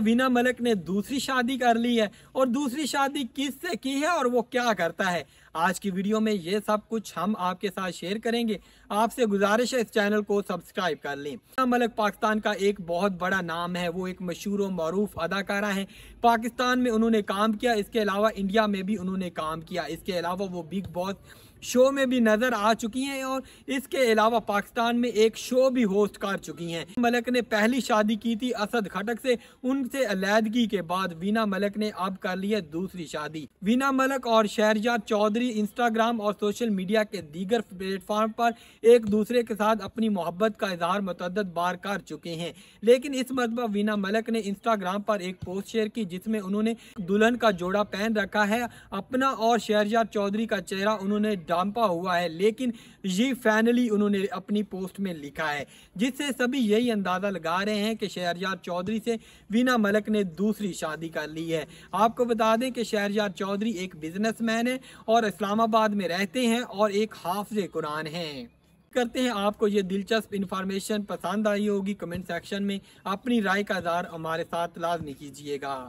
अवीना मलिक ने दूसरी शादी कर ली है और दूसरी शादी किस से की है और वो क्या करता है आज की वीडियो में ये सब कुछ हम आपके साथ शेयर करेंगे आपसे गुजारिश है इस चैनल को सब्सक्राइब कर लें अवीना मलिक पाकिस्तान का एक बहुत बड़ा नाम है वो एक मशहूर और मरूफ अदाकारा है पाकिस्तान में उन्होंने काम किया इसके अलावा इंडिया में भी उन्होंने काम किया इसके अलावा वो बिग बॉस शो में भी नज़र आ चुकी हैं और इसके अलावा पाकिस्तान में एक शो भी होस्ट कर चुकी हैं मलक ने पहली शादी की थी असद खटक से उनसे अलीदगी के बाद वीना मलक ने अब कर ली है दूसरी शादी वीना मलक और शहरजा चौधरी इंस्टाग्राम और सोशल मीडिया के दीगर प्लेटफॉर्म पर एक दूसरे के साथ अपनी मोहब्बत का इजहार मतद बार कर चुके हैं लेकिन इस मरतबा वीना मलक ने इंस्टाग्राम पर एक पोस्ट शेयर की जिसमें उन्होंने दुल्हन का जोड़ा पहन रखा है अपना और शहरजा चौधरी का चेहरा उन्होंने डांपा हुआ है लेकिन ये फाइनली उन्होंने अपनी पोस्ट में लिखा है जिससे सभी यही अंदाज़ा लगा रहे हैं कि शहरजार चौधरी से वीना मलक ने दूसरी शादी कर ली है आपको बता दें कि शहरजार चौधरी एक बिजनेसमैन है और इस्लामाबाद में रहते हैं और एक हाफज कुरान हैं करते हैं आपको ये दिलचस्प इन्फॉर्मेशन पसंद आई होगी कमेंट सेक्शन में अपनी राय का आधार हमारे साथ लाजमी कीजिएगा